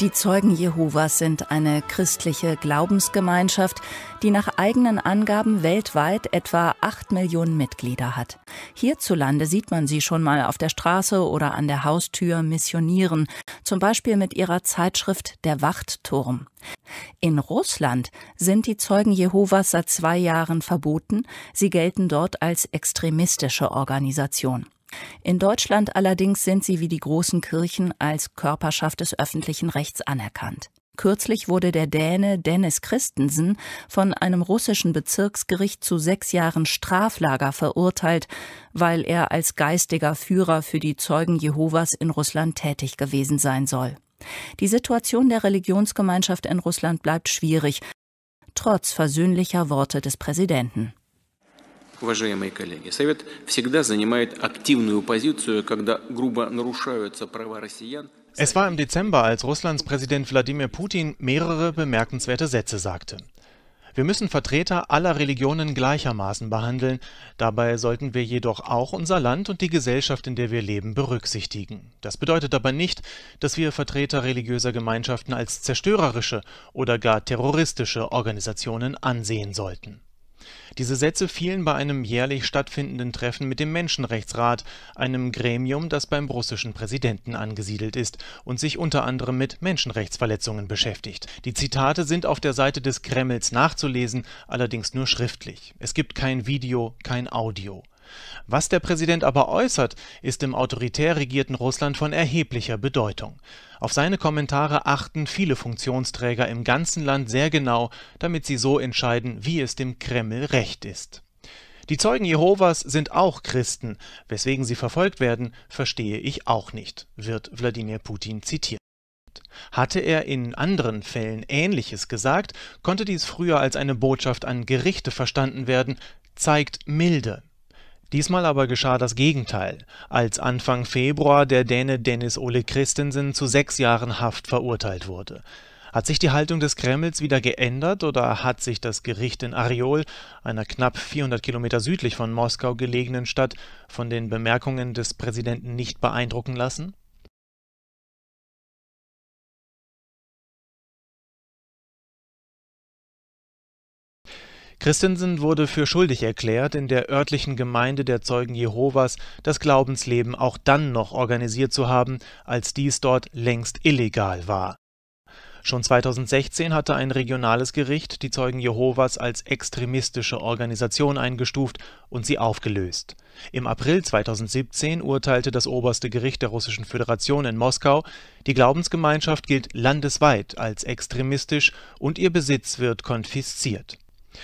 Die Zeugen Jehovas sind eine christliche Glaubensgemeinschaft, die nach eigenen Angaben weltweit etwa acht Millionen Mitglieder hat. Hierzulande sieht man sie schon mal auf der Straße oder an der Haustür missionieren, zum Beispiel mit ihrer Zeitschrift Der Wachtturm. In Russland sind die Zeugen Jehovas seit zwei Jahren verboten, sie gelten dort als extremistische Organisation. In Deutschland allerdings sind sie wie die großen Kirchen als Körperschaft des öffentlichen Rechts anerkannt. Kürzlich wurde der Däne Dennis Christensen von einem russischen Bezirksgericht zu sechs Jahren Straflager verurteilt, weil er als geistiger Führer für die Zeugen Jehovas in Russland tätig gewesen sein soll. Die Situation der Religionsgemeinschaft in Russland bleibt schwierig, trotz versöhnlicher Worte des Präsidenten уважаемые коллеги, Совет всегда занимает активную позицию, когда грубо нарушаются права россиян. Es war im Dezember, als Russlands Präsident Wladimir Putin mehrere bemerkenswerte Sätze sagte. Wir müssen Vertreter aller Religionen gleichermaßen behandeln, dabei sollten wir jedoch auch unser Land und die Gesellschaft, in der wir leben, berücksichtigen. Das bedeutet aber nicht, dass wir Vertreter religiöser Gemeinschaften als zerstörerische oder gar terroristische Organisationen ansehen sollten. Diese Sätze fielen bei einem jährlich stattfindenden Treffen mit dem Menschenrechtsrat, einem Gremium, das beim russischen Präsidenten angesiedelt ist und sich unter anderem mit Menschenrechtsverletzungen beschäftigt. Die Zitate sind auf der Seite des Kremls nachzulesen, allerdings nur schriftlich. Es gibt kein Video, kein Audio was der Präsident aber äußert, ist im autoritär regierten Russland von erheblicher Bedeutung. Auf seine Kommentare achten viele Funktionsträger im ganzen Land sehr genau, damit sie so entscheiden, wie es dem Kreml recht ist. Die Zeugen Jehovas sind auch Christen, weswegen sie verfolgt werden, verstehe ich auch nicht, wird Wladimir Putin zitiert. Hatte er in anderen Fällen Ähnliches gesagt, konnte dies früher als eine Botschaft an Gerichte verstanden werden, zeigt Milde Diesmal aber geschah das Gegenteil, als Anfang Februar der Däne Dennis Ole Christensen zu sechs Jahren Haft verurteilt wurde. Hat sich die Haltung des Kremls wieder geändert oder hat sich das Gericht in Ariol, einer knapp 400 Kilometer südlich von Moskau gelegenen Stadt, von den Bemerkungen des Präsidenten nicht beeindrucken lassen? Christensen wurde für schuldig erklärt, in der örtlichen Gemeinde der Zeugen Jehovas das Glaubensleben auch dann noch organisiert zu haben, als dies dort längst illegal war. Schon 2016 hatte ein regionales Gericht die Zeugen Jehovas als extremistische Organisation eingestuft und sie aufgelöst. Im April 2017 urteilte das Oberste Gericht der Russischen Föderation in Moskau, die Glaubensgemeinschaft gilt landesweit als extremistisch und ihr Besitz wird konfisziert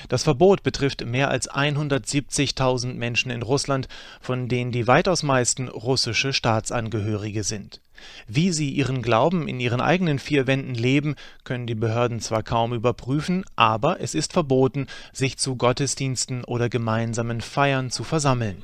das Verbot betrifft mehr als 170.000 Menschen in Russland, von denen die weitaus meisten russische Staatsangehörige sind. Wie sie ihren Glauben in ihren eigenen vier Wänden leben, können die Behörden zwar kaum überprüfen, aber es ist verboten, sich zu Gottesdiensten oder gemeinsamen Feiern zu versammeln.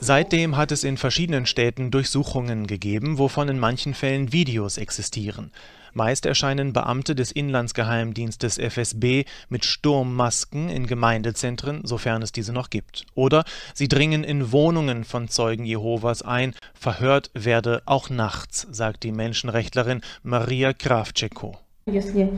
Seitdem hat es in verschiedenen Städten Durchsuchungen gegeben, wovon in manchen Fällen Videos existieren. Meist erscheinen Beamte des Inlandsgeheimdienstes FSB mit Sturmmasken in Gemeindezentren, sofern es diese noch gibt. Oder sie dringen in Wohnungen von Zeugen Jehovas ein, verhört werde auch nachts, sagt die Menschenrechtlerin Maria Krawtscheko. Если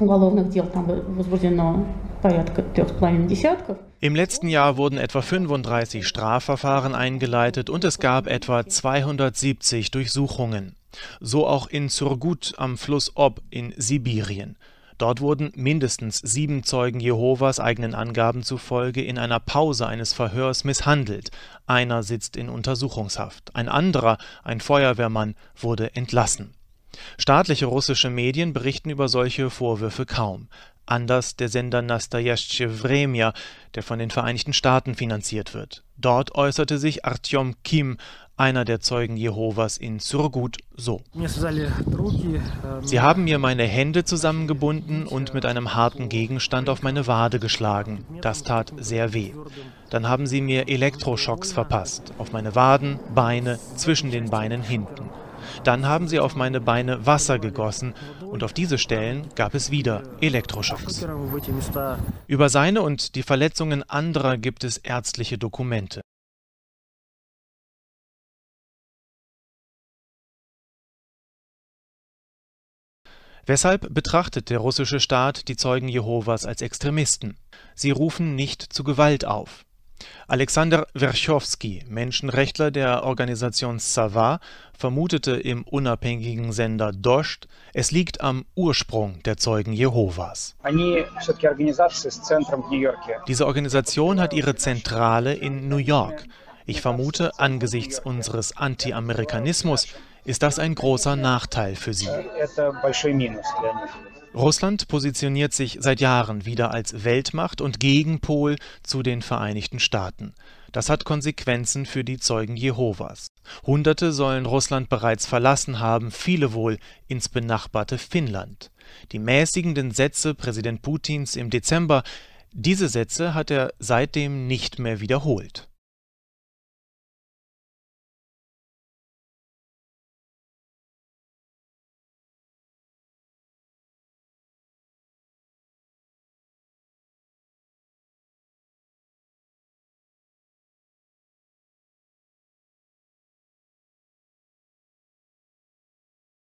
уголовных дел там возбуждено порядка трех с половиной десятков. Im letzten Jahr wurden etwa 35 Strafverfahren eingeleitet und es gab etwa 270 Durchsuchungen. So auch in Surgut am Fluss Ob in Sibirien. Dort wurden mindestens sieben Zeugen Jehovas eigenen Angaben zufolge in einer Pause eines Verhörs misshandelt. Einer sitzt in Untersuchungshaft. Ein anderer, ein Feuerwehrmann, wurde entlassen. Staatliche russische Medien berichten über solche Vorwürfe kaum, anders der Sender Nassajasche Vremja, der von den Vereinigten Staaten finanziert wird. Dort äußerte sich Artyom Kim, einer der Zeugen Jehovas in Surgut, so. Sie haben mir meine Hände zusammengebunden und mit einem harten Gegenstand auf meine Wade geschlagen. Das tat sehr weh. Dann haben sie mir Elektroschocks verpasst, auf meine Waden, Beine, zwischen den Beinen hinten. Dann haben sie auf meine Beine Wasser gegossen und auf diese Stellen gab es wieder Elektroschocks. Über seine und die Verletzungen anderer gibt es ärztliche Dokumente. Weshalb betrachtet der russische Staat die Zeugen Jehovas als Extremisten? Sie rufen nicht zu Gewalt auf. Alexander Werschowski, Menschenrechtler der Organisation SAVA, vermutete im unabhängigen Sender Doschd, es liegt am Ursprung der Zeugen Jehovas. Diese Organisation hat ihre Zentrale in New York. Ich vermute, angesichts unseres Anti-Amerikanismus ist das ein großer Nachteil für sie. Russland positioniert sich seit Jahren wieder als Weltmacht und Gegenpol zu den Vereinigten Staaten. Das hat Konsequenzen für die Zeugen Jehovas. Hunderte sollen Russland bereits verlassen haben, viele wohl ins benachbarte Finnland. Die mäßigenden Sätze Präsident Putins im Dezember, diese Sätze hat er seitdem nicht mehr wiederholt.